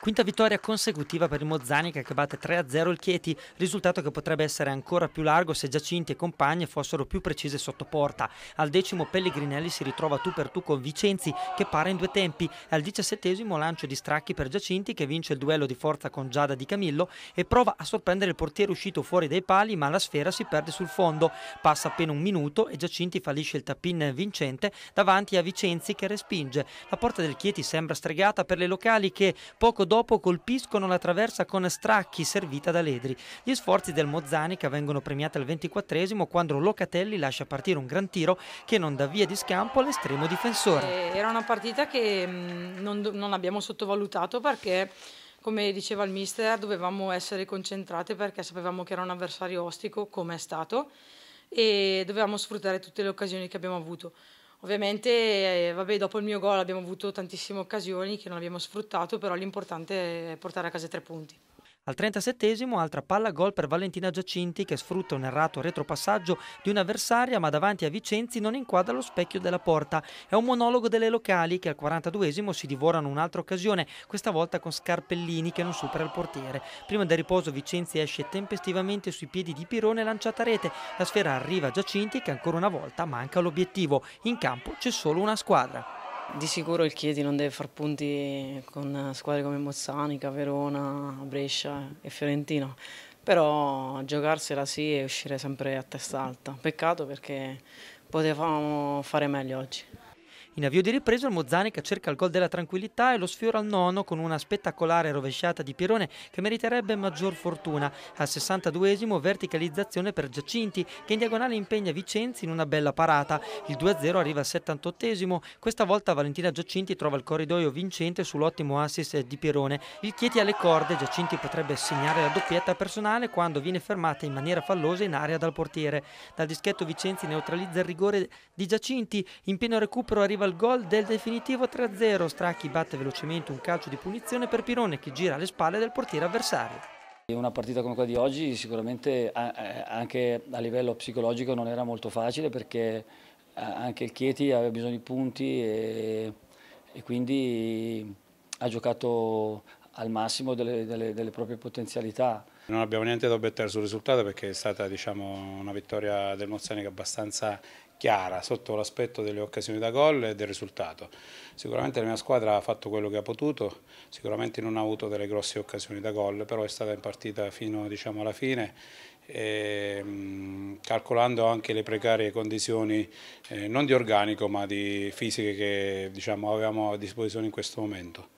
Quinta vittoria consecutiva per il Mozzanica che batte 3-0 il Chieti, risultato che potrebbe essere ancora più largo se Giacinti e compagne fossero più precise sotto porta. Al decimo Pellegrinelli si ritrova tu per tu con Vicenzi che para in due tempi e al diciassettesimo lancio di stracchi per Giacinti che vince il duello di forza con Giada di Camillo e prova a sorprendere il portiere uscito fuori dai pali ma la sfera si perde sul fondo. Passa appena un minuto e Giacinti fallisce il tappin vincente davanti a Vicenzi che respinge. La porta del Chieti sembra stregata per le locali che poco dopo colpiscono la traversa con stracchi servita da Ledri. Gli sforzi del Mozzanica vengono premiati al 24 quando Locatelli lascia partire un gran tiro che non dà via di scampo all'estremo difensore. Eh, era una partita che mm, non, non abbiamo sottovalutato perché come diceva il mister, dovevamo essere concentrate perché sapevamo che era un avversario ostico, come è stato, e dovevamo sfruttare tutte le occasioni che abbiamo avuto. Ovviamente, eh, vabbè, dopo il mio gol abbiamo avuto tantissime occasioni che non abbiamo sfruttato, però l'importante è portare a casa tre punti. Al 37 esimo altra palla gol per Valentina Giacinti che sfrutta un errato retropassaggio di un'avversaria ma davanti a Vicenzi non inquadra lo specchio della porta. È un monologo delle locali che al 42 esimo si divorano un'altra occasione, questa volta con Scarpellini che non supera il portiere. Prima del riposo Vicenzi esce tempestivamente sui piedi di Pirone lanciata a rete. La sfera arriva a Giacinti che ancora una volta manca l'obiettivo. In campo c'è solo una squadra. Di sicuro il Chieti non deve far punti con squadre come Mozzanica, Verona, Brescia e Fiorentino, però giocarsela sì e uscire sempre a testa alta. Peccato perché potevamo fare meglio oggi. In avvio di ripresa il Mozzanica cerca il gol della tranquillità e lo sfiora al nono con una spettacolare rovesciata di Pirone che meriterebbe maggior fortuna. Al 62esimo verticalizzazione per Giacinti che in diagonale impegna Vicenzi in una bella parata. Il 2-0 arriva al 78esimo, questa volta Valentina Giacinti trova il corridoio vincente sull'ottimo assist di Pirone. Il Chieti ha le corde, Giacinti potrebbe segnare la doppietta personale quando viene fermata in maniera fallosa in area dal portiere. Dal dischetto Vicenzi neutralizza il rigore di Giacinti, in pieno recupero arriva al gol del definitivo 3-0. Stracchi batte velocemente un calcio di punizione per Pirone che gira alle spalle del portiere avversario. Una partita come quella di oggi sicuramente anche a livello psicologico non era molto facile perché anche il Chieti aveva bisogno di punti e, e quindi ha giocato al massimo delle, delle, delle, proprie potenzialità. Non abbiamo niente da obiettare sul risultato perché è stata diciamo, una vittoria del Mozzanico abbastanza chiara sotto l'aspetto delle occasioni da gol e del risultato. Sicuramente la mia squadra ha fatto quello che ha potuto, sicuramente non ha avuto delle grosse occasioni da gol, però è stata in partita fino diciamo, alla fine, e, mh, mm, calcolando anche le precarie condizioni eh, non di organico ma di fisiche che diciamo, avevamo a disposizione in questo momento.